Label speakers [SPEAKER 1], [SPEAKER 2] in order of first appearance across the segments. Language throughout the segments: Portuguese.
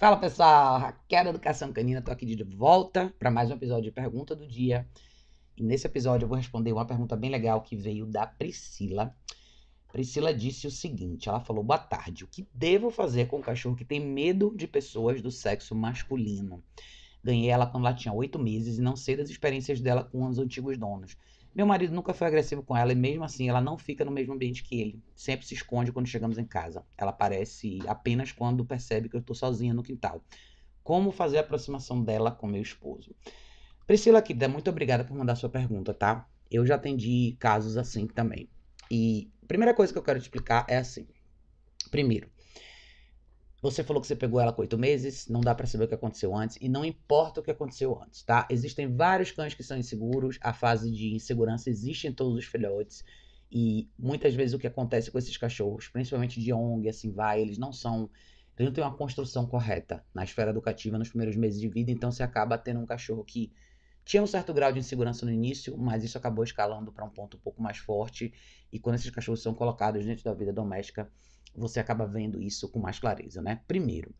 [SPEAKER 1] Fala pessoal, Raquel Educação Canina, tô aqui de volta para mais um episódio de Pergunta do Dia. E nesse episódio eu vou responder uma pergunta bem legal que veio da Priscila. Priscila disse o seguinte: ela falou, boa tarde, o que devo fazer com um cachorro que tem medo de pessoas do sexo masculino? Ganhei ela quando ela tinha oito meses e não sei das experiências dela com os antigos donos. Meu marido nunca foi agressivo com ela e mesmo assim ela não fica no mesmo ambiente que ele. Sempre se esconde quando chegamos em casa. Ela aparece apenas quando percebe que eu estou sozinha no quintal. Como fazer a aproximação dela com meu esposo? Priscila, querida, muito obrigada por mandar sua pergunta, tá? Eu já atendi casos assim também. E a primeira coisa que eu quero te explicar é assim. Primeiro, você falou que você pegou ela com oito meses, não dá para saber o que aconteceu antes, e não importa o que aconteceu antes, tá? Existem vários cães que são inseguros, a fase de insegurança existe em todos os filhotes, e muitas vezes o que acontece com esses cachorros, principalmente de ONG, assim, vai, eles não são. Eles não têm uma construção correta na esfera educativa nos primeiros meses de vida, então você acaba tendo um cachorro que tinha um certo grau de insegurança no início, mas isso acabou escalando para um ponto um pouco mais forte, e quando esses cachorros são colocados dentro da vida doméstica você acaba vendo isso com mais clareza, né? Primeiro,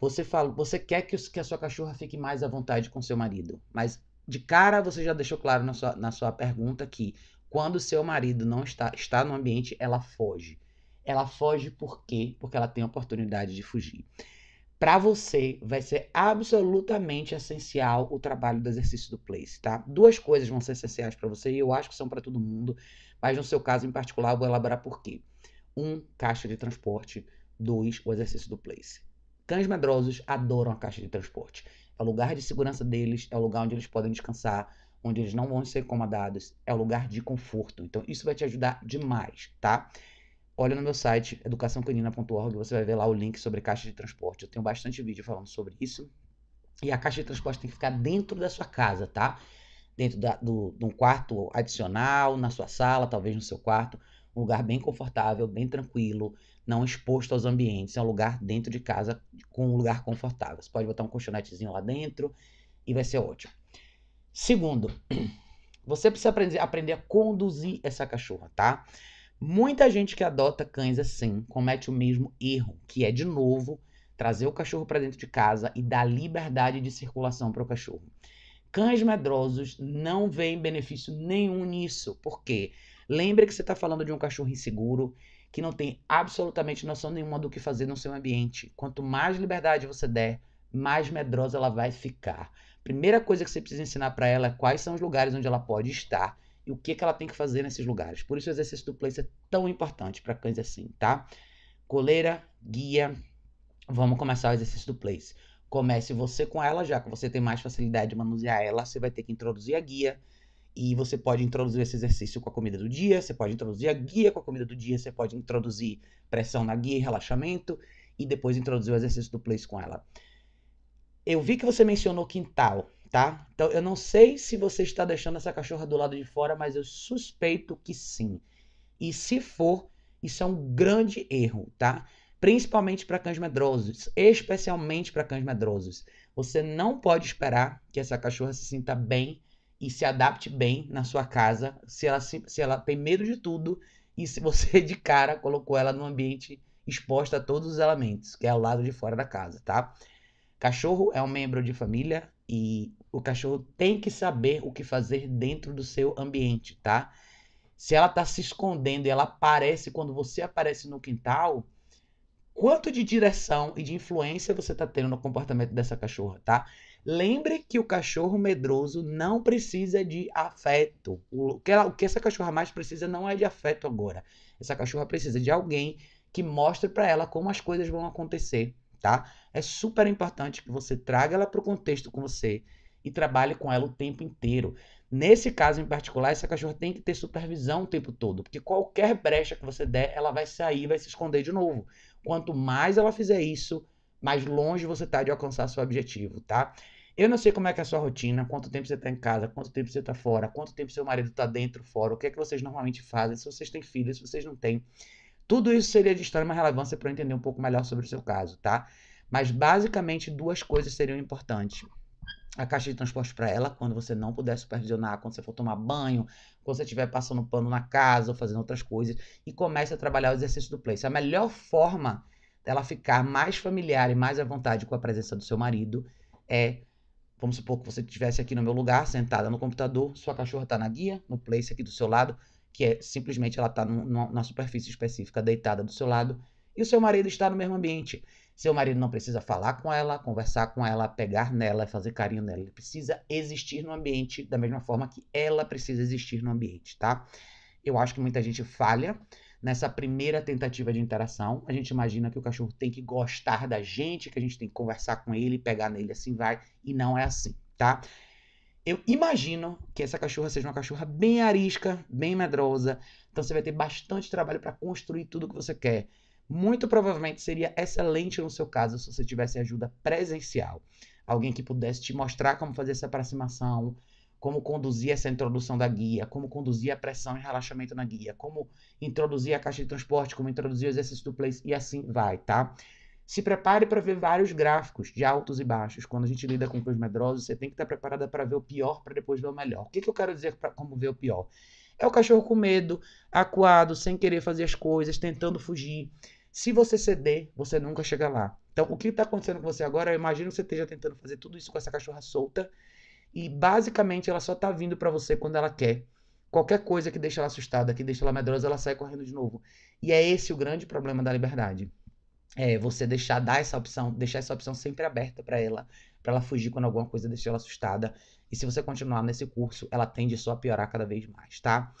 [SPEAKER 1] você fala, você quer que, que a sua cachorra fique mais à vontade com seu marido, mas de cara você já deixou claro na sua, na sua pergunta que quando seu marido não está, está no ambiente, ela foge. Ela foge por quê? Porque ela tem a oportunidade de fugir. Para você, vai ser absolutamente essencial o trabalho do exercício do place, tá? Duas coisas vão ser essenciais para você e eu acho que são para todo mundo, mas no seu caso em particular, eu vou elaborar por quê. Um, caixa de transporte. Dois, o exercício do place. Cães medrosos adoram a caixa de transporte. É o lugar de segurança deles, é o lugar onde eles podem descansar, onde eles não vão ser incomodados, é o lugar de conforto. Então, isso vai te ajudar demais, tá? Olha no meu site, educaçãocanina.org, você vai ver lá o link sobre caixa de transporte. Eu tenho bastante vídeo falando sobre isso. E a caixa de transporte tem que ficar dentro da sua casa, tá? Dentro da, do, de um quarto adicional, na sua sala, talvez no seu quarto um lugar bem confortável, bem tranquilo, não exposto aos ambientes. É um lugar dentro de casa com um lugar confortável. Você pode botar um colchonetezinho lá dentro e vai ser ótimo. Segundo, você precisa aprender, aprender a conduzir essa cachorra, tá? Muita gente que adota cães assim comete o mesmo erro, que é de novo trazer o cachorro para dentro de casa e dar liberdade de circulação para o cachorro. Cães medrosos não veem benefício nenhum nisso, porque Lembre que você está falando de um cachorro inseguro que não tem absolutamente noção nenhuma do que fazer no seu ambiente. Quanto mais liberdade você der, mais medrosa ela vai ficar. Primeira coisa que você precisa ensinar para ela é quais são os lugares onde ela pode estar e o que, que ela tem que fazer nesses lugares. Por isso o exercício do place é tão importante para cães assim, tá? Coleira, guia. Vamos começar o exercício do place. Comece você com ela, já que você tem mais facilidade de manusear ela, você vai ter que introduzir a guia, e você pode introduzir esse exercício com a comida do dia, você pode introduzir a guia com a comida do dia, você pode introduzir pressão na guia e relaxamento, e depois introduzir o exercício do place com ela. Eu vi que você mencionou quintal, tá? Então eu não sei se você está deixando essa cachorra do lado de fora, mas eu suspeito que sim. E se for, isso é um grande erro, tá? Principalmente para cães medrosos, especialmente para cães medrosos. Você não pode esperar que essa cachorra se sinta bem e se adapte bem na sua casa, se ela, se, se ela medo de tudo, e se você de cara colocou ela num ambiente exposto a todos os elementos, que é o lado de fora da casa, tá? Cachorro é um membro de família e o cachorro tem que saber o que fazer dentro do seu ambiente, tá? Se ela tá se escondendo e ela aparece quando você aparece no quintal, quanto de direção e de influência você tá tendo no comportamento dessa cachorra, tá? Lembre que o cachorro medroso não precisa de afeto. O que, ela, o que essa cachorra mais precisa não é de afeto agora. Essa cachorra precisa de alguém que mostre para ela como as coisas vão acontecer, tá? É super importante que você traga ela para o contexto com você e trabalhe com ela o tempo inteiro. Nesse caso em particular, essa cachorra tem que ter supervisão o tempo todo, porque qualquer brecha que você der, ela vai sair, vai se esconder de novo. Quanto mais ela fizer isso, mais longe você está de alcançar seu objetivo, tá? Eu não sei como é que é a sua rotina, quanto tempo você está em casa, quanto tempo você está fora, quanto tempo seu marido está dentro, fora, o que é que vocês normalmente fazem, se vocês têm filhos, se vocês não têm. Tudo isso seria de extrema relevância para eu entender um pouco melhor sobre o seu caso, tá? Mas basicamente duas coisas seriam importantes. A caixa de transporte para ela, quando você não puder supervisionar, quando você for tomar banho, quando você estiver passando pano na casa ou fazendo outras coisas, e comece a trabalhar o exercício do place. A melhor forma ela ficar mais familiar e mais à vontade com a presença do seu marido é, vamos supor que você estivesse aqui no meu lugar, sentada no computador, sua cachorra está na guia, no place aqui do seu lado, que é simplesmente ela está na superfície específica deitada do seu lado, e o seu marido está no mesmo ambiente. Seu marido não precisa falar com ela, conversar com ela, pegar nela, fazer carinho nela. Ele precisa existir no ambiente da mesma forma que ela precisa existir no ambiente, tá? Eu acho que muita gente falha nessa primeira tentativa de interação. A gente imagina que o cachorro tem que gostar da gente, que a gente tem que conversar com ele, pegar nele assim vai, e não é assim, tá? Eu imagino que essa cachorra seja uma cachorra bem arisca, bem medrosa, então você vai ter bastante trabalho para construir tudo que você quer. Muito provavelmente seria excelente no seu caso se você tivesse ajuda presencial. Alguém que pudesse te mostrar como fazer essa aproximação, como conduzir essa introdução da guia, como conduzir a pressão e relaxamento na guia, como introduzir a caixa de transporte, como introduzir o exercício do place e assim vai, tá? Se prepare para ver vários gráficos de altos e baixos. Quando a gente lida com coisas medrosas, você tem que estar tá preparada para ver o pior, para depois ver o melhor. O que, que eu quero dizer para como ver o pior? É o cachorro com medo, acuado, sem querer fazer as coisas, tentando fugir. Se você ceder, você nunca chega lá. Então, o que está acontecendo com você agora? Eu imagino que você esteja tentando fazer tudo isso com essa cachorra solta e basicamente ela só tá vindo para você quando ela quer. Qualquer coisa que deixa ela assustada, que deixa ela medrosa, ela sai correndo de novo. E é esse o grande problema da liberdade. É você deixar dar essa opção, deixar essa opção sempre aberta para ela, para ela fugir quando alguma coisa deixa ela assustada. E se você continuar nesse curso, ela tende só a piorar cada vez mais, tá?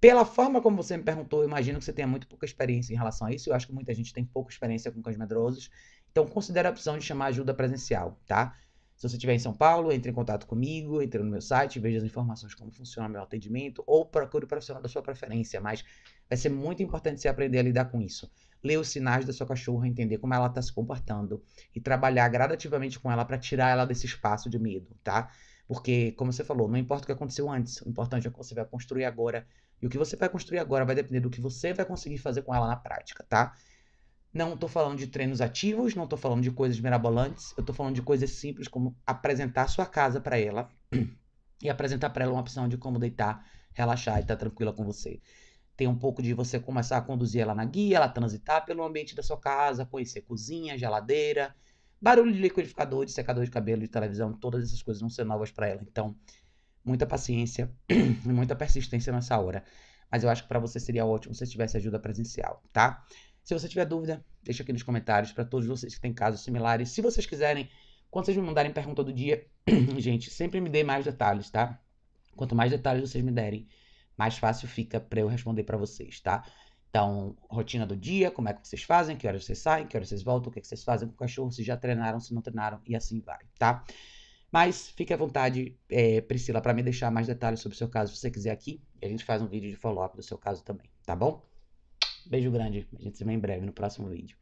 [SPEAKER 1] Pela forma como você me perguntou, eu imagino que você tenha muito pouca experiência em relação a isso. Eu acho que muita gente tem pouca experiência com cães medrosos. Então, considere a opção de chamar ajuda presencial, tá? Se você estiver em São Paulo, entre em contato comigo, entre no meu site, veja as informações como funciona o meu atendimento ou procure o profissional da sua preferência, mas vai ser muito importante você aprender a lidar com isso. Ler os sinais da sua cachorra, entender como ela está se comportando e trabalhar gradativamente com ela para tirar ela desse espaço de medo, tá? Porque, como você falou, não importa o que aconteceu antes, o importante é o que você vai construir agora. E o que você vai construir agora vai depender do que você vai conseguir fazer com ela na prática, tá? Não estou falando de treinos ativos, não estou falando de coisas mirabolantes, eu estou falando de coisas simples como apresentar sua casa para ela e apresentar para ela uma opção de como deitar, relaxar e estar tá tranquila com você. Tem um pouco de você começar a conduzir ela na guia, ela transitar pelo ambiente da sua casa, conhecer cozinha, geladeira, barulho de liquidificador, de secador de cabelo, de televisão, todas essas coisas vão ser novas para ela. Então, muita paciência e muita persistência nessa hora. Mas eu acho que para você seria ótimo se você tivesse ajuda presencial, tá? Se você tiver dúvida, deixa aqui nos comentários para todos vocês que têm casos similares. Se vocês quiserem, quando vocês me mandarem pergunta do dia, gente, sempre me dê mais detalhes, tá? Quanto mais detalhes vocês me derem, mais fácil fica para eu responder para vocês, tá? Então, rotina do dia, como é que vocês fazem, que horas vocês saem, que horas vocês voltam, o que, é que vocês fazem com o cachorro, se já treinaram, se não treinaram, e assim vai, tá? Mas fique à vontade, é, Priscila, para me deixar mais detalhes sobre o seu caso, se você quiser aqui. E a gente faz um vídeo de follow-up do seu caso também, tá bom? Beijo grande. A gente se vê em breve no próximo vídeo.